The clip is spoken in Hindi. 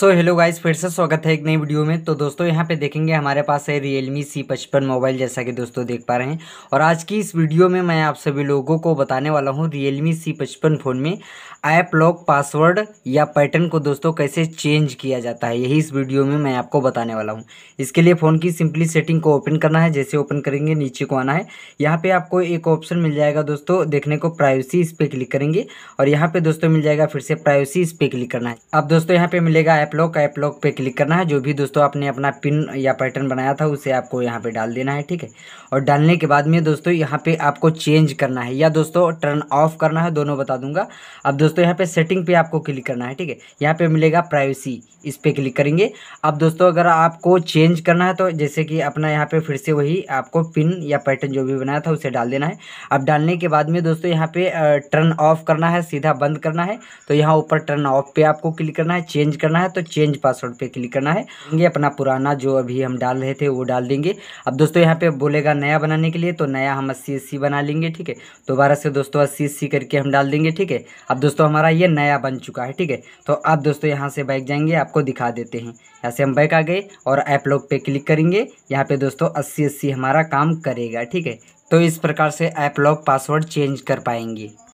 सो हेलो गाइस फिर से स्वागत है एक नई वीडियो में तो दोस्तों यहाँ पे देखेंगे हमारे पास है रियलमी सी पचपन मोबाइल जैसा कि दोस्तों देख पा रहे हैं और आज की इस वीडियो में मैं आप सभी लोगों को बताने वाला हूँ रियलमी सी पचपन फ़ोन में ऐप लॉक पासवर्ड या पैटर्न को दोस्तों कैसे चेंज किया जाता है यही इस वीडियो में मैं आपको बताने वाला हूँ इसके लिए फ़ोन की सिंपली सेटिंग को ओपन करना है जैसे ओपन करेंगे नीचे को आना है यहाँ पर आपको एक ऑप्शन मिल जाएगा दोस्तों देखने को प्राइवेसी इस पर क्लिक करेंगे और यहाँ पर दोस्तों मिल जाएगा फिर से प्राइवेसी इस पर क्लिक करना है अब दोस्तों यहाँ पर मिलेगा ऐप ऐपलॉक ऐपलॉक पे क्लिक करना है जो भी दोस्तों आपने अपना पिन या पैटर्न बनाया था उसे आपको यहाँ पे डाल देना है ठीक है और डालने के बाद में दोस्तों यहाँ पे आपको चेंज करना है या दोस्तों टर्न ऑफ करना है दोनों बता दूंगा अब दोस्तों यहाँ पे सेटिंग पे आपको क्लिक करना है ठीक है यहाँ पे मिलेगा प्राइवेसी इस पर क्लिक करेंगे अब दोस्तों अगर आपको चेंज करना है तो जैसे कि अपना यहाँ पे फिर से वही आपको पिन या पैटर्न जो भी बनाया था उसे डाल देना है अब डालने के बाद में दोस्तों यहाँ पे टर्न ऑफ करना है सीधा बंद करना है तो यहाँ ऊपर टर्न ऑफ पे आपको क्लिक करना है चेंज करना है तो चेंज पासवर्ड पर क्लिक करना है ये अपना पुराना जो अभी हम डाल रहे थे वो डाल देंगे अब दोस्तों यहाँ पे बोलेगा नया बनाने के लिए तो नया हम अस्सी अस्सी बना लेंगे ठीक है दोबारा से दोस्तों अस्सी अस्सी करके हम डाल देंगे ठीक है अब दोस्तों हमारा ये नया बन चुका है ठीक है तो अब दोस्तों यहाँ से बैग जाएंगे आपको आपको दिखा देते हैं यहाँ से हम बैक आ गए और ऐप लॉक पे क्लिक करेंगे यहाँ पे दोस्तों अस्सी अस्सी हमारा काम करेगा ठीक है तो इस प्रकार से ऐप लॉक पासवर्ड चेंज कर पाएंगे